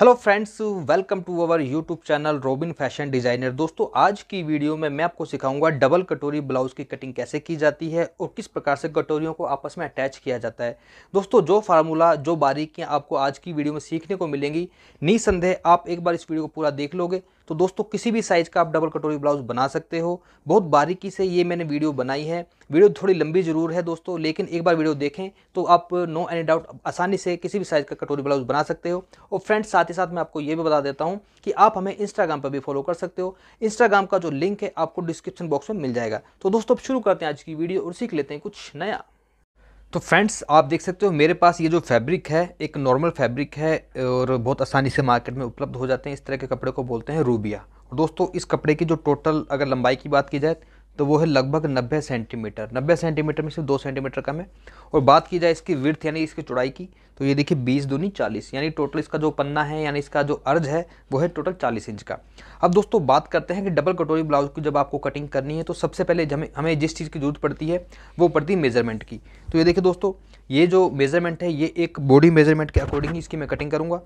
hello friends welcome to our YouTube channel Robin fashion designer दोस्तों आज की video में मैं आपको सिखाऊंगा डबल कटोरी ब्लाउज़ की कटिंग कैसे की जाती है और किस प्रकार से कटोरियों को आपस में अटैच किया जाता है दोस्तों जो फार्मूला जो बारीकियां आपको आज की वीडियो में सीखने को मिलेंगी निसंदेह आप एक बार इस वीडियो को पूरा देख लोगे तो दोस्तों किसी भी साइज़ का आप डबल कटोरी ब्लाउज बना सकते हो बहुत बारीकी से ये मैंने वीडियो बनाई है वीडियो थोड़ी लंबी ज़रूर है दोस्तों लेकिन एक बार वीडियो देखें तो आप नो एनी डाउट आसानी से किसी भी साइज़ का कटोरी ब्लाउज बना सकते हो और फ्रेंड्स साथ ही साथ मैं आपको ये भी बता देता हूँ कि आप हमें इंस्टाग्राम पर भी फॉलो कर सकते हो इंस्टाग्राम का जो लिंक है आपको डिस्क्रिप्शन बॉक्स में मिल जाएगा तो दोस्तों शुरू करते हैं आज की वीडियो और सीख लेते हैं कुछ नया तो फ्रेंड्स आप देख सकते हो मेरे पास ये जो फैब्रिक है एक नॉर्मल फैब्रिक है और बहुत आसानी से मार्केट में उपलब्ध हो जाते हैं इस तरह के कपड़े को बोलते हैं रूबिया दोस्तों इस कपड़े की जो टोटल अगर लंबाई की बात की जाए तो वो है लगभग 90 सेंटीमीटर 90 सेंटीमीटर में सिर्फ दो सेंटीमीटर कम है और बात की जाए इसकी विर्थ यानी इसकी चौड़ाई की तो ये देखिए बीस दूनी चालीस यानी टोटल इसका जो पन्ना है यानी इसका जो अर्ज है वो है टोटल चालीस इंच का अब दोस्तों बात करते हैं कि डबल कटोरी ब्लाउज की जब आपको कटिंग करनी है तो सबसे पहले हमें हमें जिस चीज़ की ज़रूरत पड़ती है वो पड़ती है मेजरमेंट की तो ये देखिए दोस्तों ये जो मेजरमेंट है ये एक बॉडी मेजरमेंट के अकॉर्डिंग इसकी मैं कटिंग करूँगा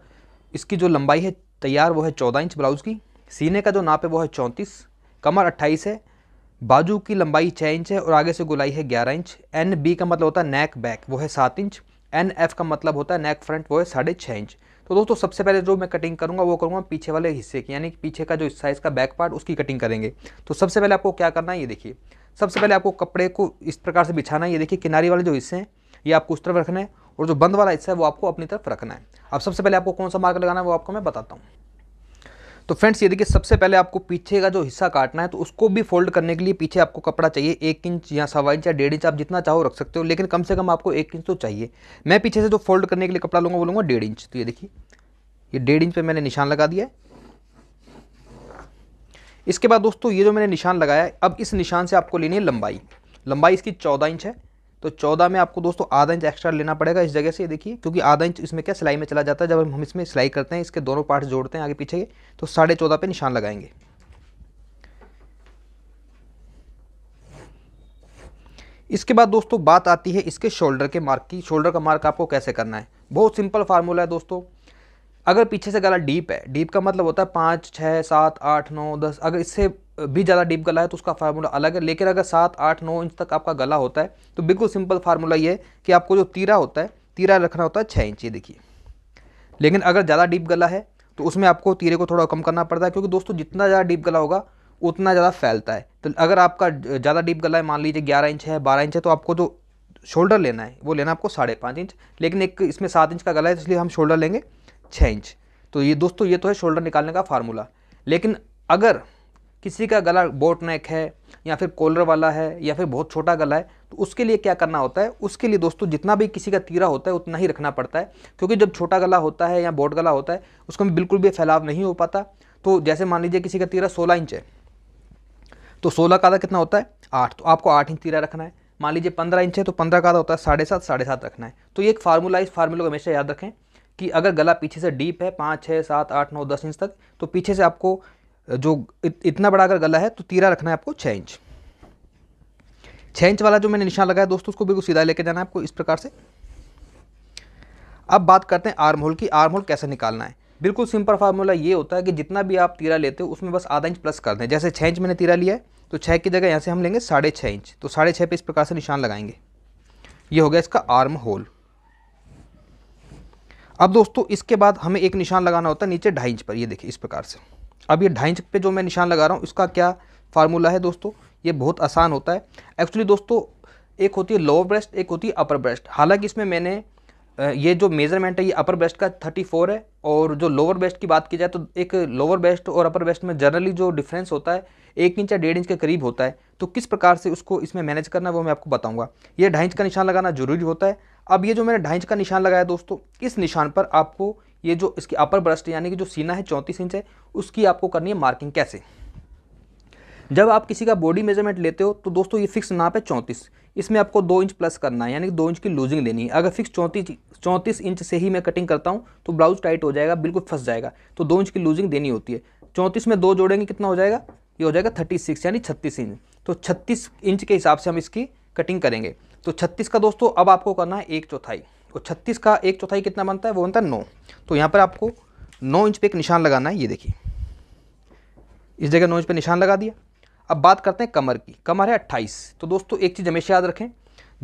इसकी जो लंबाई है तैयार वो है चौदह इंच ब्लाउज की सीने का जो नाप है वो है चौंतीस कमर अट्ठाईस है बाजू की लंबाई छः इंच है और आगे से गुलाई है ग्यारह इंच एन बी का मतलब होता है नेक बैक वो है सात इंच एन एफ का मतलब होता है नेक फ्रंट वो है साढ़े छः इंच तो दोस्तों सबसे पहले जो मैं कटिंग करूँगा वो करूँगा पीछे वाले हिस्से की यानी कि पीछे का जो हिस्सा इसका बैक पार्ट उसकी कटिंग करेंगे तो सबसे पहले आपको क्या करना है ये देखिए सबसे पहले आपको कपड़े को इस प्रकार से बिछाना है ये देखिए किनारी वाले जो हिस्से हैं ये आपको उस तरफ रखना है और जो बंद वाला हिस्सा है वो आपको अपनी तरफ रखना है अब सबसे पहले आपको कौन सा मार्क लगाना है वो आपको मैं बताता हूँ तो फ्रेंड्स ये देखिए सबसे पहले आपको पीछे का जो हिस्सा काटना है तो उसको भी फोल्ड करने के लिए पीछे आपको कपड़ा चाहिए एक इंच या सवा इंच या डेढ़ इंच आप जितना चाहो रख सकते हो लेकिन कम से कम आपको एक इंच तो चाहिए मैं पीछे से जो फोल्ड करने के लिए कपड़ा लूँगा वो डेढ़ इंच तो ये देखिए ये डेढ़ इंच पर मैंने निशान लगा दिया है इसके बाद दोस्तों ये जो मैंने निशान लगाया अब इस निशान से आपको लेनी है लंबाई लंबाई इसकी चौदह इंच है तो चौदह में आपको दोस्तों आधा इंच एक्स्ट्रा लेना पड़ेगा इस जगह से देखिए क्योंकि आधा इंच इसमें क्या सिलाई में चला जाता है जब हम इसमें सिलाई करते हैं इसके दोनों पार्ट जोड़ते हैं आगे पीछे तो साढ़े चौदह पे निशान लगाएंगे इसके बाद दोस्तों बात आती है इसके शोल्डर के मार्क की शोल्डर का मार्क आपको कैसे करना है बहुत सिंपल फार्मूला है दोस्तों अगर पीछे से गला डीप है डीप का मतलब होता है पाँच छः सात आठ नौ दस अगर इससे भी ज़्यादा डीप गला है तो उसका फार्मूला अलग है लेकिन अगर सात आठ नौ इंच तक आपका गला होता है तो बिल्कुल सिंपल फार्मूला ये है कि आपको जो तीरा होता है तीरा रखना होता है छः इंच ये देखिए लेकिन अगर ज़्यादा डीप गला है तो उसमें आपको तीरे को थोड़ा कम करना पड़ता है क्योंकि दोस्तों जितना ज़्यादा डीप गला होगा उतना ज़्यादा फैलता है तो अगर आपका ज़्यादा डीप गला है मान लीजिए ग्यारह इंच है बारह इंच है तो आपको जो शोल्डर लेना है वो लेना आपको साढ़े पाँच इंच लेकिन एक इसमें सात इंच का गला है तो इसलिए हम शोल्डर लेंगे छः इंच तो ये दोस्तों ये तो है शोल्डर निकालने का फार्मूला लेकिन अगर किसी का गला बोट नेक है या फिर कॉलर वाला है या फिर बहुत छोटा गला है तो उसके लिए क्या करना होता है उसके लिए दोस्तों जितना भी किसी का तीरा होता है उतना ही रखना पड़ता है क्योंकि जब छोटा गला होता है या बोट गला होता है उसको में बिल्कुल भी फैलाव नहीं हो पाता तो जैसे मान लीजिए किसी का तीरा सोलह इंच है तो सोलह का आधा कितना होता है आठ तो आपको आठ इंच तीरा रखना है मान लीजिए पंद्रह इंच है तो पंद्रह का आधा होता है साढ़े सात साढ़े सात रखना है तो ये एक फार्मूला इस फार्मूले को हमेशा याद रखें कि अगर गला पीछे से डीप है पाँच छः सात आठ नौ दस इंच तक तो पीछे से आपको जो इत, इतना बड़ा अगर गला है तो तीरा रखना है आपको छः इंच छः इंच वाला जो मैंने निशान लगाया दोस्तों उसको बिल्कुल सीधा लेके जाना है आपको इस प्रकार से अब बात करते हैं आर्म होल की आर्म होल कैसे निकालना है बिल्कुल सिंपल फार्मूला ये होता है कि जितना भी आप तीरा लेते हो उसमें बस आधा इंच प्लस कर दें जैसे छः इंच मैंने तीरा लिया है तो छः की जगह यहाँ से हम लेंगे साढ़े छः इंच तो साढ़े छः पर इस प्रकार से निशान लगाएंगे ये हो गया इसका आर्म होल अब दोस्तों इसके बाद हमें एक निशान लगाना होता है नीचे ढाई इंच पर ये देखिए इस प्रकार से अब ये ढाई इंच पे जो मैं निशान लगा रहा हूँ इसका क्या फार्मूला है दोस्तों ये बहुत आसान होता है एक्चुअली दोस्तों एक होती है लोअर ब्रेस्ट एक होती है अपर ब्रेस्ट हालांकि इसमें मैंने ये जो मेजरमेंट है ये अपर ब्रेस्ट का 34 है और जो लोअर ब्रेस्ट की बात की जाए तो एक लोअर ब्रेस्ट और अपर ब्रेस्ट में जनरली जो डिफरेंस होता है एक इंच या डेढ़ इंच के करीब होता है तो किस प्रकार से उसको इसमें मैनेज करना वो मैं आपको बताऊंगा ये ढाई इंच का निशान लगाना जरूरी होता है अब ये जो मैंने ढाई इंच का निशान लगाया दोस्तों इस निशान पर आपको ये जो इसकी अपर ब्रस्ट यानी कि जो सीना है चौंतीस इंच है उसकी आपको करनी है मार्किंग कैसे जब आप किसी का बॉडी मेजरमेंट लेते हो तो दोस्तों ये फिक्स नाप है चौंतीस इसमें आपको दो इंच प्लस करना है यानी कि दो इंच की लूजिंग लेनी है अगर फिक्स चौंतीस चौंतीस इंच से ही मैं कटिंग करता हूँ तो ब्लाउज टाइट हो जाएगा बिल्कुल फंस जाएगा तो दो इंच की लूजिंग देनी होती है चौंतीस में दो जोड़ेंगे कितना हो जाएगा ये हो जाएगा थर्टी सिक्स यानी छत्तीस इंच तो छत्तीस इंच के हिसाब से हम इसकी कटिंग करेंगे तो छत्तीस का दोस्तों अब आपको करना है एक चौथाई और तो छत्तीस का एक चौथाई कितना बनता है वो बनता है नौ तो यहाँ पर आपको नौ इंच पे एक निशान लगाना है ये देखिए इस जगह नौ इंच पे निशान लगा दिया अब बात करते हैं कमर की कमर है अट्ठाईस तो दोस्तों एक चीज़ हमेशा याद रखें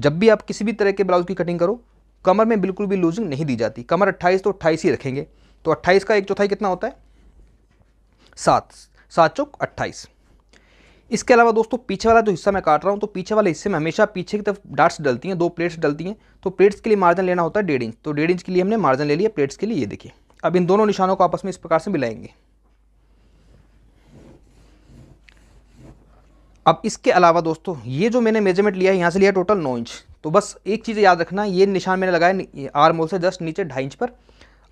जब भी आप किसी भी तरह के ब्लाउज़ की कटिंग करो कमर में बिल्कुल भी लूजिंग नहीं दी जाती कमर अट्ठाईस तो अट्ठाईस ही रखेंगे तो अट्ठाईस का एक चौथाई कितना होता है सात सात चौक अट्ठाईस इसके अलावा दोस्तों पीछे वाला जो हिस्सा मैं काट रहा हूँ तो पीछे वाले हिस्से में हमेशा पीछे की तरफ डार्ट्स डलती हैं दो प्लेट्स डलती हैं तो प्लेट्स के लिए मार्जिन लेना होता है डेढ़ इंच तो डेढ़ इंच के लिए हमने मार्जिन ले लिया प्लेट्स के लिए ये देखिए अब इन दोनों निशानों को आपस में इस प्रकार से मिलाएंगे अब इसके अलावा दोस्तों ये जो मैंने मेजरमेंट लिया है यहाँ से लिया टोटल नौ इंच तो बस एक चीज़ याद रखना ये निशान मैंने लगाया आरमोल से जस्ट नीचे ढाई इंच पर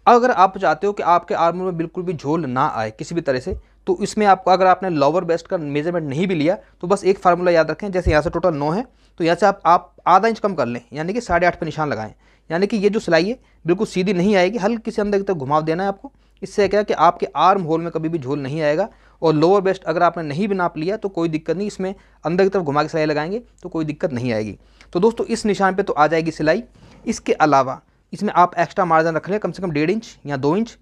अगर आप चाहते हो कि आपके आर्म में बिल्कुल भी झोल ना आए किसी भी तरह से तो इसमें आपको अगर आपने लोअर बेस्ट का मेजरमेंट नहीं भी लिया तो बस एक फार्मूला याद रखें जैसे यहाँ से टोटल नौ है तो यहाँ से आप आप आधा इंच कम कर लें यानी कि साढ़े आठ पर निशान लगाएं यानी कि ये जो सिलाई है बिल्कुल सीधी नहीं आएगी हल्की से अंदर की तरफ घुमाव देना है आपको इससे क्या कि आपके आर्म होल में कभी भी झोल नहीं आएगा और लोअर बेस्ट अगर आपने नहीं भी नाप लिया तो कोई दिक्कत नहीं इसमें अंदर की तरफ घुमा के सिलाई लगाएंगे तो कोई दिक्कत नहीं आएगी तो दोस्तों इस निशान पर तो आ जाएगी सिलाई इसके अलावा इसमें आप एक्स्ट्रा मार्जिन रख लें कम से कम डेढ़ इंच या दो इंच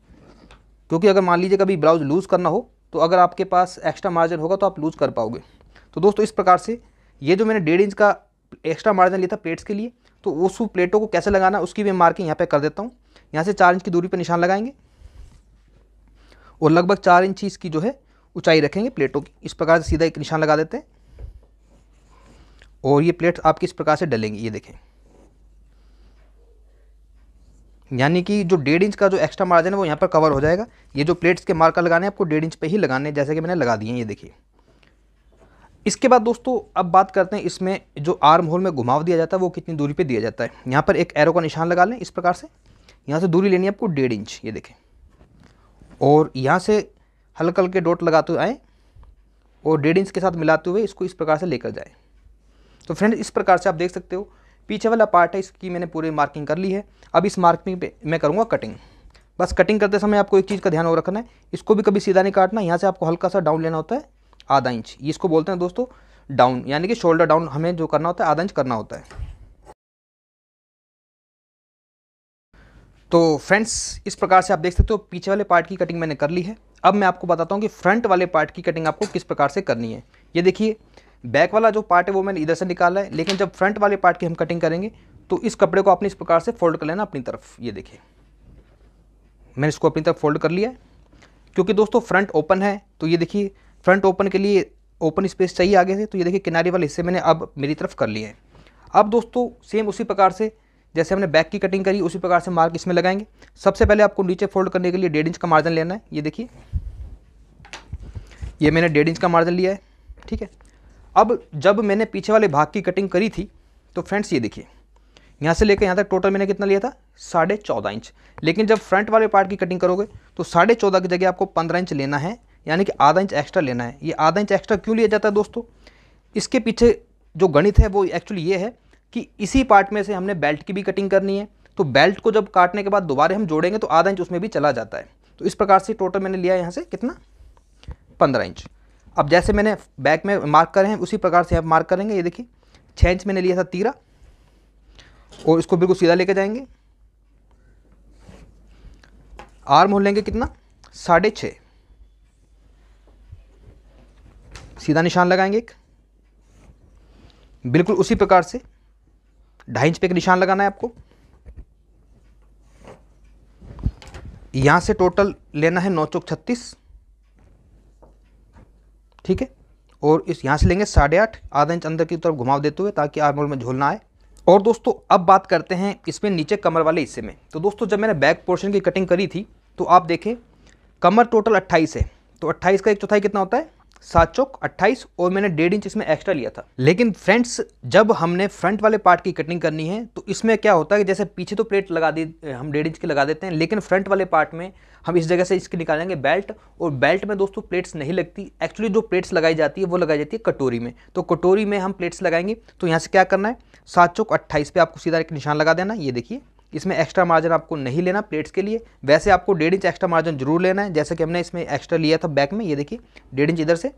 क्योंकि अगर मान लीजिए कभी ब्लाउज लूज़ करना हो तो अगर आपके पास एक्स्ट्रा मार्जिन होगा तो आप लूज़ कर पाओगे तो दोस्तों इस प्रकार से ये जो मैंने डेढ़ इंच का एक्स्ट्रा मार्जिन लिया था प्लेट्स के लिए तो उस प्लेटों को कैसे लगाना उसकी मैं मार्किंग यहाँ पर कर देता हूँ यहाँ से चार इंच की दूरी पर निशान लगाएंगे और लगभग चार इंच इसकी जो है ऊंचाई रखेंगे प्लेटों की इस प्रकार से सीधा एक निशान लगा देते हैं और ये प्लेट आपकी इस प्रकार से डलेंगी ये देखें यानी कि जो डेढ़ इंच का जो एक्स्ट्रा मार्जिन है वो यहाँ पर कवर हो जाएगा ये जो प्लेट्स के मार्कर लगाने हैं आपको डेढ़ इंच पे ही लगाने जैसे कि मैंने लगा दिए ये देखिए इसके बाद दोस्तों अब बात करते हैं इसमें जो आर्म होल में घुमाव दिया जाता है वो कितनी दूरी पर दिया जाता है यहाँ पर एक एरो का निशान लगा लें इस प्रकार से यहाँ से दूरी लेनी है आपको डेढ़ इंच ये देखें और यहाँ से हल्के हल्के डोट लगाते आएँ और डेढ़ इंच के साथ मिलाते हुए इसको इस प्रकार से लेकर जाएँ तो फ्रेंड इस प्रकार से आप देख सकते हो पीछे वाला पार्ट है इसकी मैंने पूरी मार्किंग कर ली है अब इस मार्किंग पे मैं करूँगा कटिंग बस कटिंग करते समय आपको एक चीज़ का ध्यान और रखना है इसको भी कभी सीधा नहीं काटना यहाँ से आपको हल्का सा डाउन लेना होता है आधा इंच इसको बोलते हैं दोस्तों डाउन यानी कि शोल्डर डाउन हमें जो करना होता है आधा इंच करना होता है तो फ्रेंड्स इस प्रकार से आप देख सकते हो पीछे वाले पार्ट की कटिंग मैंने कर ली है अब मैं आपको बताता हूँ कि फ्रंट वाले पार्ट की कटिंग आपको किस प्रकार से करनी है ये देखिए बैक वाला जो पार्ट है वो मैंने इधर से निकाला है लेकिन जब फ्रंट वाले पार्ट की हम कटिंग करेंगे तो इस कपड़े को आपने इस प्रकार से फोल्ड कर लेना अपनी तरफ ये देखिए मैंने इसको अपनी तरफ फोल्ड कर लिया है क्योंकि दोस्तों फ्रंट ओपन है तो ये देखिए फ्रंट ओपन के लिए ओपन स्पेस चाहिए आगे से तो ये देखिए किनारे वाले हिस्से मैंने अब मेरी तरफ कर लिए हैं अब दोस्तों सेम उसी प्रकार से जैसे हमने बैक की कटिंग करी उसी प्रकार से मार्क इसमें लगाएंगे सबसे पहले आपको नीचे फोल्ड करने के लिए डेढ़ इंच का मार्जिन लेना है ये देखिए ये मैंने डेढ़ इंच का मार्जिन लिया है ठीक है अब जब मैंने पीछे वाले भाग की कटिंग करी थी तो फ्रेंड्स ये देखिए यहाँ से लेकर यहाँ तक टोटल मैंने कितना लिया था साढ़े चौदह इंच लेकिन जब फ्रंट वाले पार्ट की कटिंग करोगे तो साढ़े चौदह की जगह आपको पंद्रह इंच लेना है यानी कि आधा इंच एक्स्ट्रा लेना है ये आधा इंच एक्स्ट्रा क्यों लिया जाता है दोस्तों इसके पीछे जो गणित है वो एक्चुअली ये है कि इसी पार्ट में से हमने बेल्ट की भी कटिंग करनी है तो बेल्ट को जब काटने के बाद दोबारा हम जोड़ेंगे तो आधा इंच उसमें भी चला जाता है तो इस प्रकार से टोटल मैंने लिया यहाँ से कितना पंद्रह इंच अब जैसे मैंने बैक में मार्क करे हैं उसी प्रकार से आप मार्क करेंगे ये देखिए छः इंच मैंने लिया था तीरा और इसको बिल्कुल सीधा लेके जाएंगे आर्म होल लेंगे कितना साढ़े छः सीधा निशान लगाएंगे एक बिल्कुल उसी प्रकार से ढाई इंच पे एक निशान लगाना है आपको यहाँ से टोटल लेना है नौ चौक छत्तीस ठीक है और इस यहाँ से लेंगे साढ़े आठ आधा इंच अंदर की तरफ घुमाव देते हुए ताकि आर्मोल में झोल ना आए और दोस्तों अब बात करते हैं इसमें नीचे कमर वाले हिस्से में तो दोस्तों जब मैंने बैक पोर्शन की कटिंग करी थी तो आप देखें कमर टोटल अट्ठाईस है तो अट्ठाईस का एक चौथाई कितना होता है सात चौक अट्ठाईस और मैंने डेढ़ इंच इसमें एक्स्ट्रा लिया था लेकिन फ्रेंड्स जब हमने फ्रंट वाले पार्ट की कटिंग करनी है तो इसमें क्या होता है कि जैसे पीछे तो प्लेट लगा दी हम डेढ़ इंच की लगा देते हैं लेकिन फ्रंट वाले पार्ट में हम इस जगह से इसकी निकालेंगे बेल्ट और बेल्ट में दोस्तों प्लेट्स नहीं लगती एक्चुअली जो प्लेट्स लगाई जाती है वो लगाई जाती है कटोरी में तो कटोरी में हम प्लेट्स लगाएंगे तो यहाँ से क्या करना है सात चौक अट्ठाईस पे आपको सीधा एक निशान लगा देना ये देखिए इसमें एक्स्ट्रा मार्जिन आपको नहीं लेना प्लेट्स के लिए वैसे आपको डेढ़ इंच एक्स्ट्रा मार्जिन जरूर लेना है जैसे कि हमने इसमें एक्स्ट्रा लिया था बैक में ये देखिए डेढ़ इंच इधर से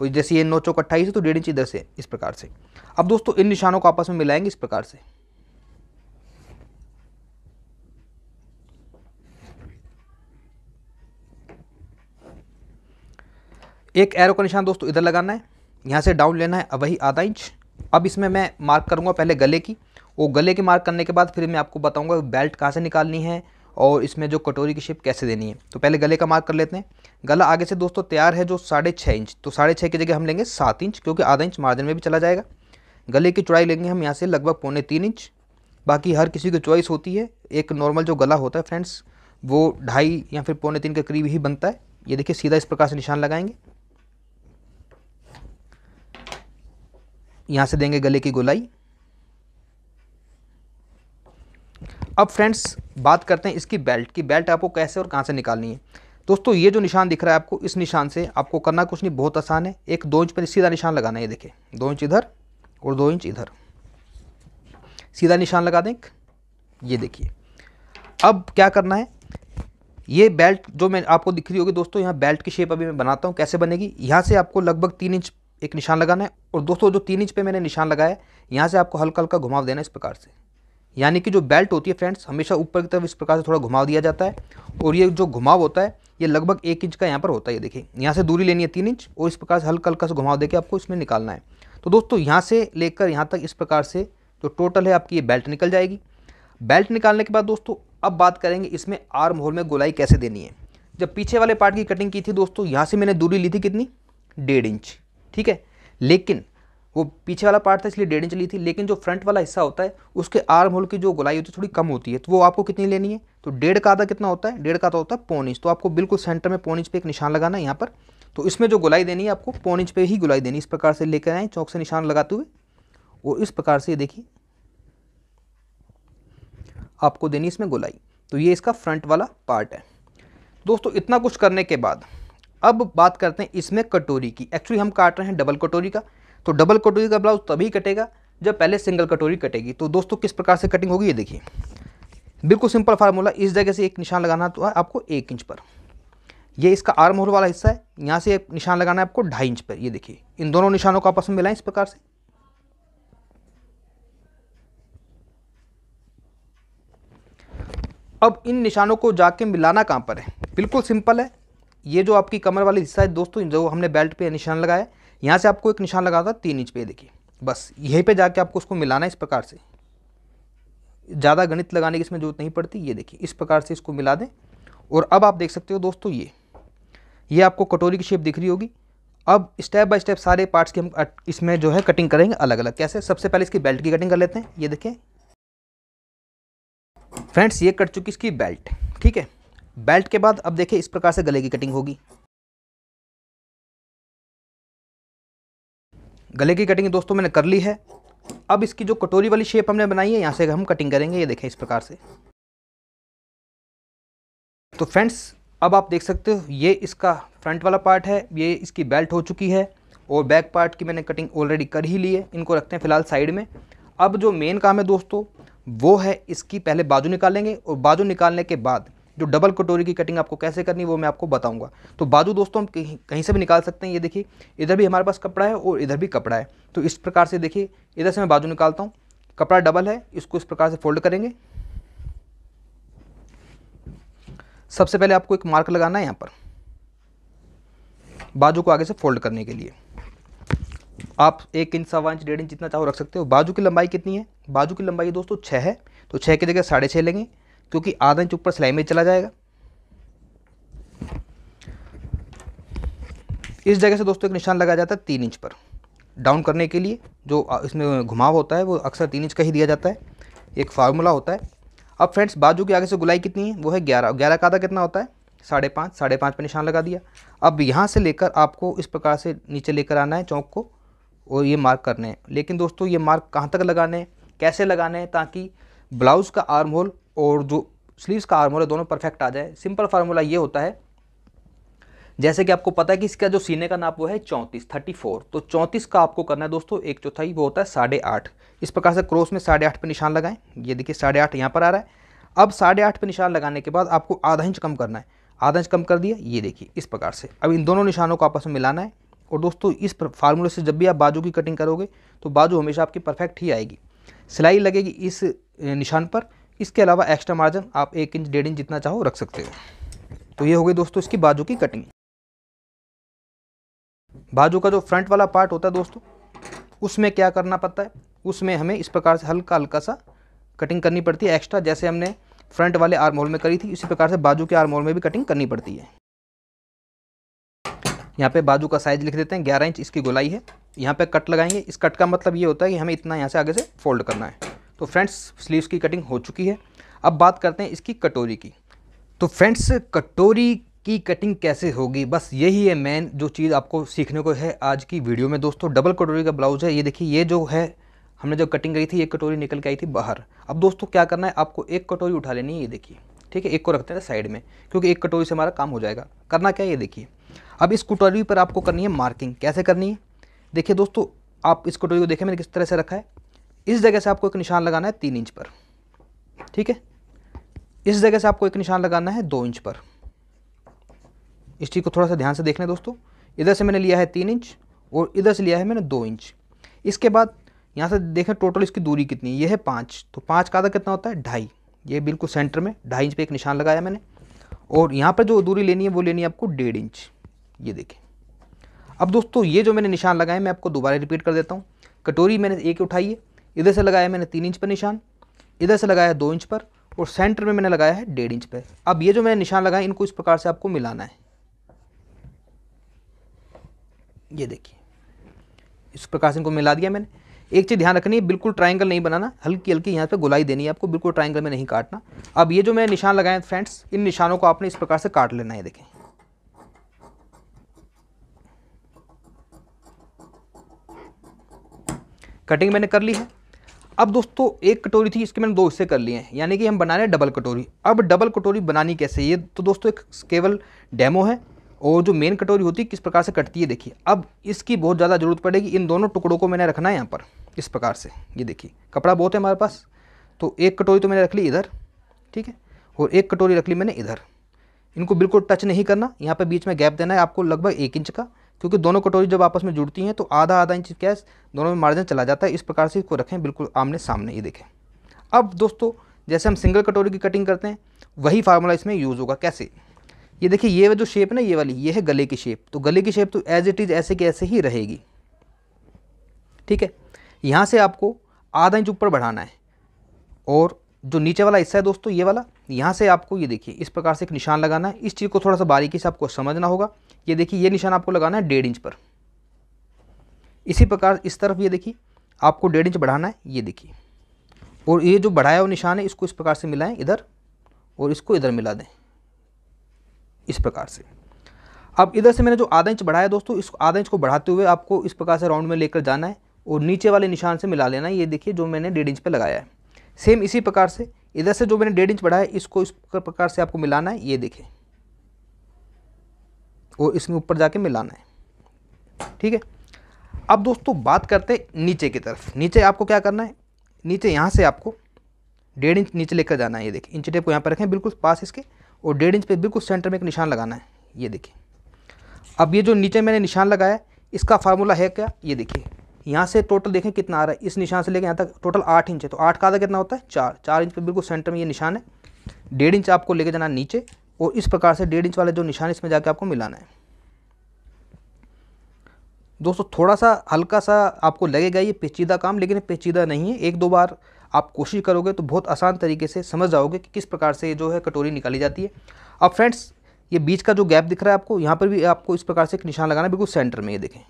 और जैसे ये नौ चौक अट्ठाईस है तो डेढ़ इंच इधर से इस प्रकार से अब दोस्तों इन निशानों को आपस में मिलाएंगे इस प्रकार से एक एरो का निशान दोस्तों इधर लगाना है यहाँ से डाउन लेना है वही आधा इंच अब इसमें मैं मार्क करूँगा पहले गले की वो गले की मार्क करने के बाद फिर मैं आपको बताऊँगा बेल्ट कहाँ से निकालनी है और इसमें जो कटोरी की शेप कैसे देनी है तो पहले गले का मार्क कर लेते हैं गला आगे से दोस्तों तैयार है जो साढ़े छः इंच तो साढ़े छः की जगह हम लेंगे सात इंच क्योंकि आधा इंच मार्जिन में भी चला जाएगा गले की चौड़ाई लेंगे हम यहाँ से लगभग पौने तीन इंच बाकी हर किसी की चॉइस होती है एक नॉर्मल जो गला होता है फ्रेंड्स वो ढाई या फिर पौने तीन के करीब ही बनता है ये देखिए सीधा इस प्रकार से निशान लगाएंगे यहाँ से देंगे गले की गोलाई अब फ्रेंड्स बात करते हैं इसकी बेल्ट की बेल्ट आपको कैसे और कहाँ से निकालनी है दोस्तों ये जो निशान दिख रहा है आपको इस निशान से आपको करना कुछ नहीं बहुत आसान है एक दो इंच पर सीधा निशान लगाना है ये देखें दो इंच इधर और दो इंच इधर सीधा निशान लगा दें ये देखिए अब क्या करना है ये बेल्ट जो मैं आपको दिख रही होगी दोस्तों यहाँ बेल्ट की शेप अभी मैं बनाता हूँ कैसे बनेगी यहाँ से आपको लगभग तीन इंच एक निशान लगाना है और दोस्तों जो तीन इंच पे मैंने निशान लगाया है यहाँ से आपको हल्का हल्का घुमाव देना इस प्रकार से यानी कि जो बेल्ट होती है फ्रेंड्स हमेशा ऊपर की तरफ इस प्रकार से थोड़ा घुमाव दिया जाता है और ये जो घुमाव होता है ये लगभग एक इंच का यहाँ पर होता है ये देखिए यहाँ से दूरी लेनी है तीन इंच और इस प्रकार से हल्का हल्का से घुमाव देकर आपको इसमें निकालना है तो दोस्तों यहाँ से लेकर यहाँ तक इस प्रकार से जो टोटल है आपकी ये बेल्ट निकल जाएगी बेल्ट निकालने के बाद दोस्तों अब बात करेंगे इसमें आर्म होल में गोलाई कैसे देनी है जब पीछे वाले पार्ट की कटिंग की थी दोस्तों यहाँ से मैंने दूरी ली थी कितनी डेढ़ इंच ठीक है लेकिन वो पीछे वाला पार्ट था इसलिए डेढ़ इंच ली थी लेकिन जो फ्रंट वाला हिस्सा होता है उसके आर्म होल की जो गुलाई होती है थोड़ी कम होती है तो वो आपको कितनी लेनी है तो डेढ़ का आधा कितना होता है डेढ़ का आधा होता है पौन इंच तो आपको बिल्कुल सेंटर में पौन इंच पे एक निशान लगाना है यहाँ पर तो इसमें जो गुलाई देनी है आपको पौन इंच पर ही गुलाई देनी इस प्रकार से लेकर आए चौक से निशान लगाते हुए और इस प्रकार से ये देखिए आपको देनी इसमें गुलाई तो ये इसका फ्रंट वाला पार्ट है दोस्तों इतना कुछ करने के बाद अब बात करते हैं इसमें कटोरी की एक्चुअली हम काट रहे हैं डबल कटोरी का तो डबल कटोरी का ब्लाउज तभी कटेगा जब पहले सिंगल कटोरी कटेगी तो दोस्तों किस प्रकार से कटिंग होगी ये देखिए बिल्कुल सिंपल फार्मूला इस जगह से एक निशान लगाना तो है आपको एक इंच पर ये इसका आर्म होल वाला हिस्सा है यहाँ से एक निशान लगाना है आपको ढाई इंच पर ये देखिए इन दोनों निशानों को आपस में मिलाएं इस प्रकार से अब इन निशानों को जाके मिलाना कहाँ पर है बिल्कुल सिंपल है ये जो आपकी कमर वाली हिस्सा है दोस्तों जो हमने बेल्ट पे निशान लगाया यहाँ से आपको एक निशान लगा था तीन इंच पे देखिए बस यहीं पे जाके आपको उसको मिलाना है इस प्रकार से ज़्यादा गणित लगाने की इसमें जरूरत नहीं पड़ती ये देखिए इस प्रकार से इसको मिला दें और अब आप देख सकते हो दोस्तों ये ये आपको कटोरी की शेप दिख रही होगी अब स्टेप बाय स्टेप सारे पार्ट्स की हम इसमें जो है कटिंग करेंगे अलग अलग कैसे सबसे पहले इसकी बेल्ट की कटिंग कर लेते हैं ये देखें फ्रेंड्स ये कट चुकी इसकी बेल्ट ठीक है बेल्ट के बाद अब देखिए इस प्रकार से गले की कटिंग होगी गले की कटिंग दोस्तों मैंने कर ली है अब इसकी जो कटोरी वाली शेप हमने बनाई है यहाँ से हम कटिंग करेंगे ये देखें इस प्रकार से तो फ्रेंड्स अब आप देख सकते हो ये इसका फ्रंट वाला पार्ट है ये इसकी बेल्ट हो चुकी है और बैक पार्ट की मैंने कटिंग ऑलरेडी कर ही ली है इनको रखते हैं फिलहाल साइड में अब जो मेन काम है दोस्तों वो है इसकी पहले बाजू निकालेंगे और बाजू निकालने के बाद जो डबल कटोरी की कटिंग आपको कैसे करनी वो मैं आपको बताऊंगा तो बाजू दोस्तों हम कहीं कहीं से भी निकाल सकते हैं ये देखिए इधर भी हमारे पास कपड़ा है और इधर भी कपड़ा है तो इस प्रकार से देखिए इधर से मैं बाजू निकालता हूँ कपड़ा डबल है इसको इस प्रकार से फोल्ड करेंगे सबसे पहले आपको एक मार्क लगाना है यहाँ पर बाजू को आगे से फोल्ड करने के लिए आप एक इंच सवा इंच डेढ़ इंच जितना चाहो रख सकते हो बाजू की लंबाई कितनी है बाजू की लंबाई दोस्तों छः है तो छः की जगह साढ़े छः लेंगे क्योंकि आधा इंच ऊपर सिलाई में चला जाएगा इस जगह से दोस्तों एक निशान लगाया जाता है तीन इंच पर डाउन करने के लिए जो इसमें घुमाव होता है वो अक्सर तीन इंच का ही दिया जाता है एक फार्मूला होता है अब फ्रेंड्स बाजू के आगे से गुलाई कितनी है वो है ग्यारह ग्यारह का आधा कितना होता है साढ़े पाँच साढ़े पाँच पर निशान लगा दिया अब यहाँ से लेकर आपको इस प्रकार से नीचे लेकर आना है चौक को और ये मार्क करने हैं लेकिन दोस्तों ये मार्क कहाँ तक लगाने हैं कैसे लगाने हैं ताकि ब्लाउज़ का आर्म होल और जो स्लीव्स का हार्मोल है दोनों परफेक्ट आ जाए सिंपल फार्मूला ये होता है जैसे कि आपको पता है कि इसका जो सीने का नाप वो है चौंतीस थर्टी फोर तो चौंतीस का आपको करना है दोस्तों एक चौथाई वो होता है साढ़े आठ इस प्रकार से क्रॉस में साढ़े आठ पर निशान लगाएं ये देखिए साढ़े आठ यहाँ पर आ रहा है अब साढ़े आठ पर निशान लगाने के बाद आपको आधा इंच कम करना है आधा इंच कम कर दिया ये देखिए इस प्रकार से अब इन दोनों निशानों को आपस में मिलाना है और दोस्तों इस फार्मूले से जब भी आप बाजू की कटिंग करोगे तो बाजू हमेशा आपकी परफेक्ट ही आएगी सिलाई लगेगी इस निशान पर इसके अलावा एक्स्ट्रा मार्जिन आप एक इंच डेढ़ इंच जितना चाहो रख सकते हो तो ये हो गई दोस्तों इसकी बाजू की कटिंग बाजू का जो फ्रंट वाला पार्ट होता है दोस्तों उसमें क्या करना पड़ता है उसमें हमें इस प्रकार से हल्का हल्का सा कटिंग करनी पड़ती है एक्स्ट्रा जैसे हमने फ्रंट वाले आर्म होल में करी थी इसी प्रकार से बाजू के आर्म होल में भी कटिंग करनी पड़ती है यहाँ पे बाजू का साइज लिख देते हैं ग्यारह इंच इसकी गोलाई है यहाँ पे कट लगाएंगे इस कट का मतलब ये होता है कि हमें इतना यहाँ से आगे से फोल्ड करना है तो फ्रेंड्स स्लीव्स की कटिंग हो चुकी है अब बात करते हैं इसकी कटोरी की तो फ्रेंड्स कटोरी की कटिंग कैसे होगी बस यही है मेन जो चीज़ आपको सीखने को है आज की वीडियो में दोस्तों डबल कटोरी का ब्लाउज है ये देखिए ये जो है हमने जो कटिंग करी थी ये कटोरी निकल के आई थी बाहर अब दोस्तों क्या करना है आपको एक कटोरी उठा लेनी है ये देखिए ठीक है एक को रखते हैं साइड में क्योंकि एक कटोरी से हमारा काम हो जाएगा करना क्या है ये देखिए अब इस कटोरी पर आपको करनी है मार्किंग कैसे करनी है देखिए दोस्तों आप इस कटोरी को देखें मैंने किस तरह से रखा है इस जगह से आपको एक निशान लगाना है तीन इंच पर ठीक है इस जगह से आपको एक निशान लगाना है दो इंच पर इस चीज़ को थोड़ा सा ध्यान से देख लें दोस्तों इधर से मैंने लिया है तीन इंच और इधर से लिया है मैंने दो इंच इसके बाद यहाँ से देखें टोटल इसकी दूरी कितनी है ये है पाँच तो पाँच का आधा कितना होता है ढाई ये बिल्कुल सेंटर में ढाई इंच पे एक निशान लगाया मैंने और यहाँ पर जो दूरी लेनी है वो लेनी है आपको डेढ़ इंच ये देखें अब दोस्तों ये जो मैंने निशान लगाए मैं आपको दोबारा रिपीट कर देता हूँ कटोरी मैंने एक उठाई है इधर से लगाया मैंने तीन इंच पर निशान इधर से लगाया दो इंच पर और सेंटर में मैंने लगाया है डेढ़ इंच पर अब ये जो मैंने निशान लगाया इनको इस प्रकार से आपको मिलाना है ये देखिए इस प्रकार से इनको मिला दिया मैंने एक चीज़ ध्यान रखनी है बिल्कुल ट्रायंगल नहीं बनाना हल्की हल्की यहाँ पे गुलाई देनी है आपको बिल्कुल ट्रायंगल में नहीं काटना अब ये जो मैंने निशान लगाए फ्रेंड्स इन निशानों को आपने इस प्रकार से काट लेना है देखें कटिंग मैंने कर ली है अब दोस्तों एक कटोरी थी इसके मैंने दो हिस्से कर लिए हैं यानी कि हम बना रहे हैं डबल कटोरी अब डबल कटोरी बनानी कैसे ये तो दोस्तों एक केवल डेमो है और जो मेन कटोरी होती है किस प्रकार से कटती है देखिए अब इसकी बहुत ज़्यादा ज़रूरत पड़ेगी इन दोनों टुकड़ों को मैंने रखना है यहाँ पर इस प्रकार से ये देखिए कपड़ा बहुत है हमारे पास तो एक कटोरी तो मैंने रख ली इधर ठीक है और एक कटोरी रख ली मैंने इधर इनको बिल्कुल टच नहीं करना यहाँ पर बीच में गैप देना है आपको लगभग एक इंच का क्योंकि दोनों कटोरी जब आपस में जुड़ती हैं तो आधा आधा इंच गैस दोनों में मार्जिन चला जाता है इस प्रकार से इसको रखें बिल्कुल आमने सामने ये देखें अब दोस्तों जैसे हम सिंगल कटोरी की कटिंग करते हैं वही फार्मूला इसमें यूज़ होगा कैसे ये देखिए ये जो शेप है ना ये वाली ये है गले की शेप तो गले की शेप तो एज इट इज़ ऐसे के ऐसे ही रहेगी ठीक है यहाँ से आपको आधा इंच ऊपर बढ़ाना है और जो नीचे वाला हिस्सा है दोस्तों ये वाला यहाँ से आपको ये देखिए इस प्रकार से एक निशान लगाना है इस चीज़ को थोड़ा सा बारीकी से आपको समझना होगा ये देखिए ये निशान आपको लगाना है डेढ़ इंच पर इसी प्रकार इस तरफ ये देखिए आपको डेढ़ इंच बढ़ाना है ये देखिए और ये जो बढ़ाया हुआ निशान है इसको इस प्रकार से मिलाएं इधर और इसको इधर मिला दें इस प्रकार से अब इधर से मैंने जो आधा इंच बढ़ाया दोस्तों इस आधा इंच को बढ़ाते हुए आपको इस प्रकार से राउंड में लेकर जाना है और नीचे वाले निशान से मिला लेना है ये देखिए जो मैंने डेढ़ इंच पर लगाया है सेम इसी प्रकार से इधर से जो मैंने डेढ़ इंच बढ़ाया इसको इस प्रकार से आपको मिलाना है ये देखें और इसमें ऊपर जाके मिलाना है ठीक है अब दोस्तों बात करते हैं नीचे की तरफ नीचे आपको क्या करना है नीचे यहाँ से आपको डेढ़ इंच नीचे लेकर जाना है ये देखिए इंच टेप को यहाँ पर रखें बिल्कुल पास इसके और डेढ़ इंच पे बिल्कुल सेंटर में एक निशान लगाना है ये देखिए अब ये जो नीचे मैंने निशान लगाया इसका फार्मूला है क्या ये देखिए यहाँ से टोटल देखें कितना आ रहा है इस निशान से लेकर यहाँ तक टोटल आठ इंच है तो आठ का आधा कितना होता है चार चार इंच पर बिल्कुल सेंटर में ये निशान है डेढ़ इंच आपको लेके जाना नीचे और इस प्रकार से डेढ़ इंच वाले जो निशान इसमें जाके आपको मिलाना है दोस्तों थोड़ा सा हल्का सा आपको लगेगा ये पेचीदा काम लेकिन पेचीदा नहीं है एक दो बार आप कोशिश करोगे तो बहुत आसान तरीके से समझ जाओगे कि किस प्रकार से जो है कटोरी निकाली जाती है अब फ्रेंड्स ये बीच का जो गैप दिख रहा है आपको यहाँ पर भी आपको इस प्रकार से एक निशान लगाना बिल्कुल सेंटर में ये देखें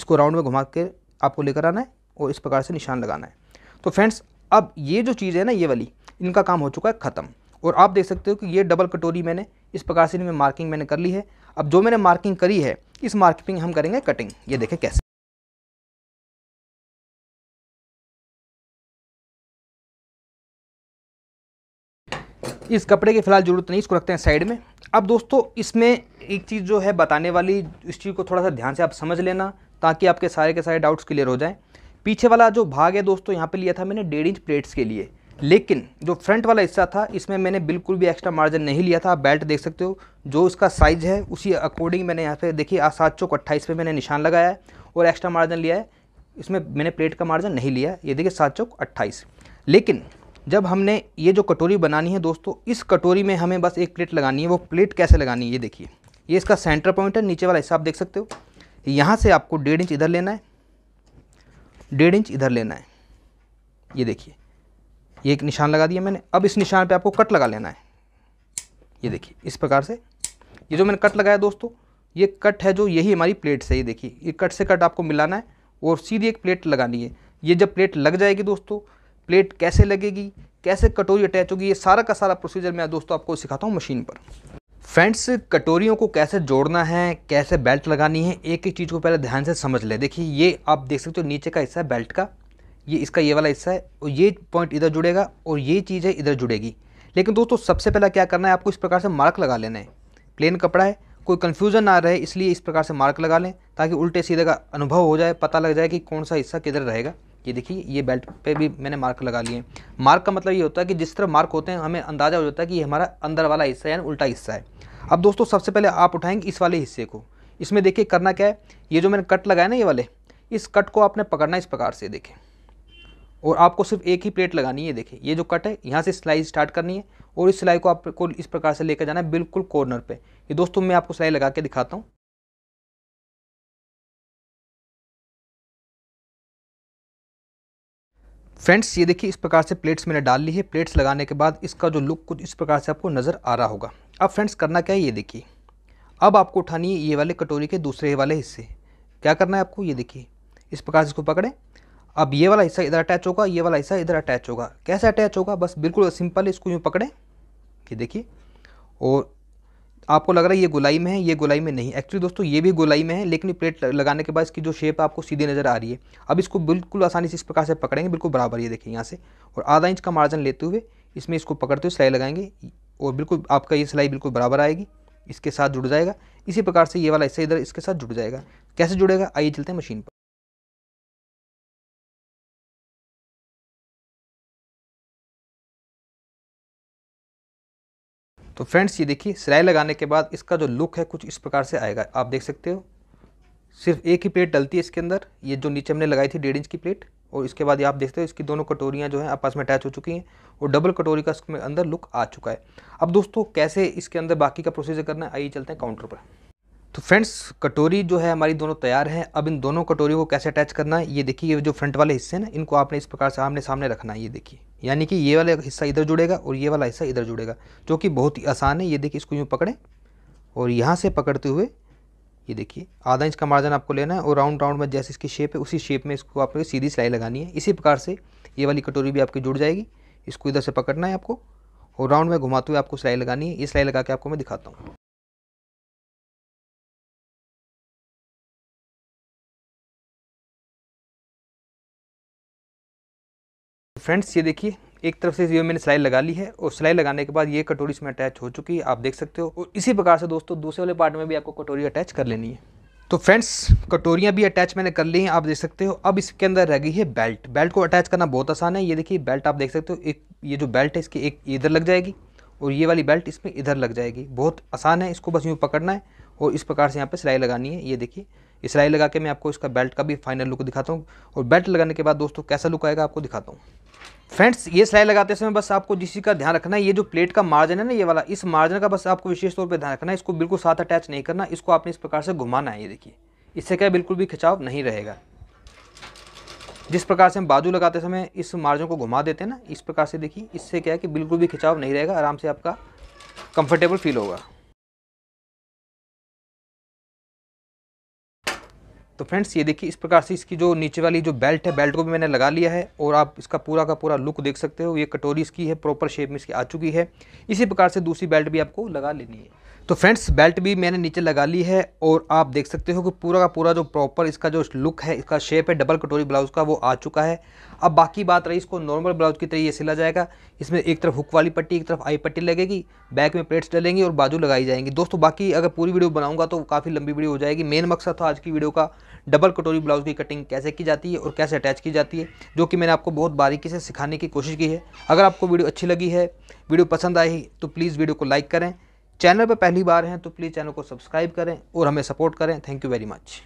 इसको राउंड में घुमा के आपको लेकर आना है और इस प्रकार से निशान लगाना है तो फ्रेंड्स अब ये जो चीज़ है ना ये वाली इनका काम हो चुका है ख़त्म और आप देख सकते हो कि ये डबल कटोरी मैंने इस प्रकार से इनमें मार्किंग मैंने कर ली है अब जो मैंने मार्किंग करी है इस मार्किंग हम करेंगे कटिंग ये देखें कैसे इस कपड़े की फ़िलहाल ज़रूरत नहीं इसको रखते हैं साइड में अब दोस्तों इसमें एक चीज़ जो है बताने वाली इस चीज़ को थोड़ा सा ध्यान से आप समझ लेना ताकि आपके सारे के सारे डाउट्स क्लियर हो जाएं पीछे वाला जो भाग है दोस्तों यहाँ पे लिया था मैंने डेढ़ इंच प्लेट्स के लिए लेकिन जो फ्रंट वाला हिस्सा था इसमें मैंने बिल्कुल भी एक्स्ट्रा मार्जिन नहीं लिया था आप बेल्ट देख सकते हो जो इसका साइज़ है उसी अकॉर्डिंग मैंने यहाँ पे देखिए आज सात चौक अट्ठाईस पर मैंने निशान लगाया है और एक्स्ट्रा मार्जिन लिया है इसमें मैंने प्लेट का मार्जिन नहीं लिया ये देखिए सात चौक अट्ठाईस लेकिन जब हमने ये जो कटोरी बनानी है दोस्तों इस कटोरी में हमें बस एक प्लेट लगानी है वो प्लेट कैसे लगानी है ये देखिए ये इसका सेंटर पॉइंट है नीचे वाला हिस्सा आप देख सकते हो यहाँ से आपको डेढ़ इंच इधर लेना है डेढ़ इंच इधर लेना है ये देखिए ये एक निशान लगा दिया मैंने अब इस निशान पे आपको कट लगा लेना है ये देखिए इस प्रकार से ये जो मैंने कट लगाया दोस्तों ये कट है जो यही हमारी प्लेट से ये देखिए ये कट से कट आपको मिलाना है और सीधी एक प्लेट लगानी है ये जब प्लेट लग जाएगी दोस्तों प्लेट कैसे लगेगी कैसे कटोरी अटैच होगी ये सारा का सारा प्रोसीजर मैं दोस्तों आपको सिखाता हूँ मशीन पर फ्रेंड्स कटोरियों को कैसे जोड़ना है कैसे बेल्ट लगानी है एक एक चीज़ को पहले ध्यान से समझ लें देखिए ये आप देख सकते हो नीचे का हिस्सा है बेल्ट का ये इसका ये वाला हिस्सा है और ये पॉइंट इधर जुड़ेगा और ये चीज़ है इधर जुड़ेगी लेकिन दोस्तों सबसे पहला क्या करना है आपको इस प्रकार से मार्क लगा लेना है प्लेन कपड़ा है कोई कन्फ्यूज़न ना रहे इसलिए इस प्रकार से मार्क लगा लें ताकि उल्टे सीधे का अनुभव हो जाए पता लग जाए कि कौन सा हिस्सा किधर रहेगा ये देखिए ये बेल्ट पे भी मैंने मार्क लगा लिए मार्क का मतलब ये होता है कि जिस तरह मार्क होते हैं हमें अंदाज़ा हो जाता है कि ये हमारा अंदर वाला हिस्सा यानी उल्टा हिस्सा है अब दोस्तों सबसे पहले आप उठाएंगे इस वाले हिस्से को इसमें देखिए करना क्या है ये जो मैंने कट लगाया ना ये वाले इस कट को आपने पकड़ना इस प्रकार से देखें और आपको सिर्फ एक ही प्लेट लगानी है देखिए ये जो कट है यहाँ से सिलाई स्टार्ट करनी है और इस सिलाई को आपको इस प्रकार से लेकर जाना है बिल्कुल कॉर्नर पे ये दोस्तों मैं आपको सिलाई लगा के दिखाता हूँ फ्रेंड्स ये देखिए इस प्रकार से प्लेट्स मैंने डाल ली है प्लेट्स लगाने के बाद इसका जो लुक कुछ इस प्रकार से आपको नज़र आ रहा होगा अब फ्रेंड्स करना क्या है ये देखिए अब आपको उठानी है ये वाले कटोरी के दूसरे वाले हिस्से क्या करना है आपको ये देखिए इस प्रकार से इसको पकड़ें अब ये वाला हिस्सा इधर अटैच होगा ये वाला हिस्सा इधर अटैच होगा कैसे अटैच होगा बस बिल्कुल सिंपल इसको यूँ पकड़ें ये देखिए और आपको लग रहा है ये गुलाई में है ये गुलाई में नहीं एक्चुअली दोस्तों ये भी गुलाई में है लेकिन प्लेट लगाने के बाद इसकी जो शेप आपको सीधी नज़र आ रही है अब इसको बिल्कुल आसानी से इस प्रकार से पकड़ेंगे बिल्कुल बराबर ये देखिए यहाँ से और आधा इंच का मार्जिन लेते हुए इसमें इसको पकड़ते हुए सिलाई लगाएंगे और बिल्कुल आपका ये सिलाई बिल्कुल बराबर आएगी इसके साथ जुड़ जाएगा इसी प्रकार से ये वाला हिस्सा इधर इसके साथ जुड़ जाएगा कैसे जुड़ेगा आइए चलते हैं मशीन पर तो फ्रेंड्स ये देखिए सिलाई लगाने के बाद इसका जो लुक है कुछ इस प्रकार से आएगा आप देख सकते हो सिर्फ एक ही प्लेट डलती है इसके अंदर ये जो नीचे हमने लगाई थी डेढ़ इंच की प्लेट और इसके बाद ये आप देखते हो इसकी दोनों कटोरियाँ जो हैं आपस में अटैच हो चुकी हैं और डबल कटोरी का इसमें अंदर लुक आ चुका है अब दोस्तों कैसे इसके अंदर बाकी का प्रोसीजर करना है आइए चलते हैं काउंटर पर तो फ्रेंड्स कटोरी जो है हमारी दोनों तैयार हैं अब इन दोनों कटोरियों को कैसे अटैच करना है ये देखिए ये जो फ्रंट वाले हिस्से हैं ना इनको आपने इस प्रकार से आमने सामने रखना है ये देखिए यानी कि ये वाला हिस्सा इधर जुड़ेगा और ये वाला हिस्सा इधर जुड़ेगा जो कि बहुत ही आसान है ये देखिए इसको यूँ पकड़ें और यहाँ से पकड़ते हुए ये देखिए आधा इंच का मार्जिन आपको लेना है और राउंड राउंड में जैसे इसकी शेप है उसी शेप में इसको आपको सीधी सिलाई लगानी है इसी प्रकार से ये वाली कटोरी भी आपकी जुड़ जाएगी इसको इधर से पकड़ना है आपको और राउंड में घुमाते हुए आपको सिलाई लगानी है ये सिलाई लगा के आपको मैं दिखाता हूँ फ्रेंड्स ये देखिए एक तरफ से इस वीडियो मैंने सिलाई लगा ली है और सिलाई लगाने के बाद ये कटोरी इसमें अटैच हो चुकी है आप देख सकते हो और इसी प्रकार से दोस्तों दूसरे वाले पार्ट में भी आपको कटोरी अटैच कर लेनी है तो फ्रेंड्स कटोरियाँ भी अटैच मैंने कर ली हैं आप देख सकते हो अब इसके अंदर रह गई है बेल्ट बेल्ट को अटैच करना बहुत आसान है ये देखिए बेल्ट आप देख सकते हो एक ये जो बेल्ट है इसकी एक इधर लग जाएगी और ये वाली बेल्ट इसमें इधर लग जाएगी बहुत आसान है इसको बस यूँ पकड़ना है और इस प्रकार से यहाँ पर सिलाई लगानी है ये देखिए सिलाई लगा के मैं आपको इसका बेल्ट का भी फाइनल लुक दिखाता हूँ और बेल्ट लगाने के बाद दोस्तों कैसा लुक आएगा आपको दिखाता हूँ फ्रेंड्स ये सिलाई लगाते समय बस आपको जिस चीज़ का ध्यान रखना है ये जो प्लेट का मार्जिन है ना ये वाला इस मार्जिन का बस आपको विशेष तौर पर ध्यान रखना है इसको बिल्कुल साथ अटैच नहीं करना इसको आपने इस प्रकार से घुमाना है ये देखिए इससे क्या बिल्कुल भी खिंचाव नहीं रहेगा जिस प्रकार से हम बाजू लगाते समय इस मार्जिन को घुमा देते हैं ना इस प्रकार से देखिए इससे क्या है कि बिल्कुल भी खिंचाव नहीं रहेगा आराम से आपका कंफर्टेबल फील होगा तो फ्रेंड्स ये देखिए इस प्रकार से इसकी जो नीचे वाली जो बेल्ट है बेल्ट को भी मैंने लगा लिया है और आप इसका पूरा का पूरा लुक देख सकते हो ये कटोरी इसकी है प्रॉपर शेप में इसकी आ चुकी है इसी प्रकार से दूसरी बेल्ट भी आपको लगा लेनी है तो फ्रेंड्स बेल्ट भी मैंने नीचे लगा ली है और आप देख सकते हो कि पूरा का पूरा जो प्रॉपर इसका जो लुक है इसका शेप है डबल कटोरी ब्लाउज़ का वो आ चुका है अब बाकी बात रही इसको नॉर्मल ब्लाउज़ की तरह ये सिला जाएगा इसमें एक तरफ हुक वाली पट्टी एक तरफ आई पट्टी लगेगी बैक में प्लेट्स डलेंगी और बाजू लगाई जाएंगी दोस्तों बाकी अगर पूरी वीडियो बनाऊँगा तो काफ़ी लंबी वीडियो हो जाएगी मेन मकसद था आज की वीडियो का डबल कटोरी ब्लाउज़ की कटिंग कैसे की जाती है और कैसे अटैच की जाती है जो कि मैंने आपको बहुत बारीकी से सिखाने की कोशिश की है अगर आपको वीडियो अच्छी लगी है वीडियो पसंद आई तो प्लीज़ वीडियो को लाइक करें चैनल पर पहली बार हैं तो प्लीज़ चैनल को सब्सक्राइब करें और हमें सपोर्ट करें थैंक यू वेरी मच